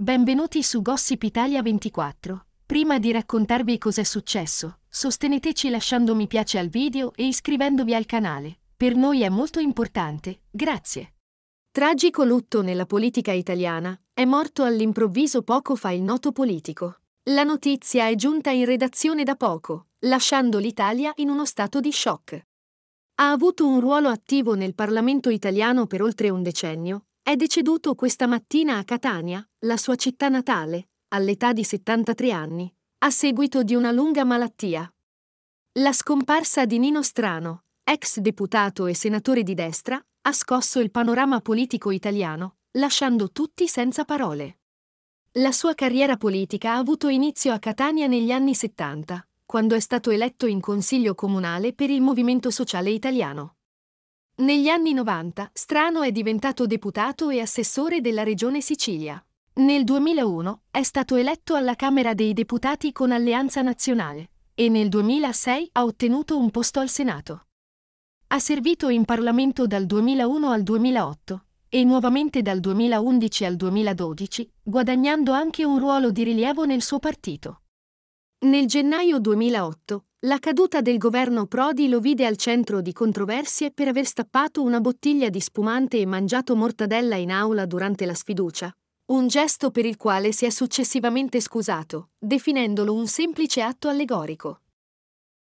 Benvenuti su Gossip Italia 24. Prima di raccontarvi cos'è successo, sosteneteci lasciando mi piace al video e iscrivendovi al canale. Per noi è molto importante, grazie. Tragico lutto nella politica italiana, è morto all'improvviso poco fa il noto politico. La notizia è giunta in redazione da poco, lasciando l'Italia in uno stato di shock. Ha avuto un ruolo attivo nel Parlamento italiano per oltre un decennio è deceduto questa mattina a Catania, la sua città natale, all'età di 73 anni, a seguito di una lunga malattia. La scomparsa di Nino Strano, ex deputato e senatore di destra, ha scosso il panorama politico italiano, lasciando tutti senza parole. La sua carriera politica ha avuto inizio a Catania negli anni 70, quando è stato eletto in consiglio comunale per il Movimento Sociale Italiano. Negli anni 90, Strano è diventato deputato e assessore della Regione Sicilia. Nel 2001 è stato eletto alla Camera dei Deputati con Alleanza Nazionale e nel 2006 ha ottenuto un posto al Senato. Ha servito in Parlamento dal 2001 al 2008 e nuovamente dal 2011 al 2012, guadagnando anche un ruolo di rilievo nel suo partito. Nel gennaio 2008, la caduta del governo Prodi lo vide al centro di controversie per aver stappato una bottiglia di spumante e mangiato mortadella in aula durante la sfiducia. Un gesto per il quale si è successivamente scusato, definendolo un semplice atto allegorico.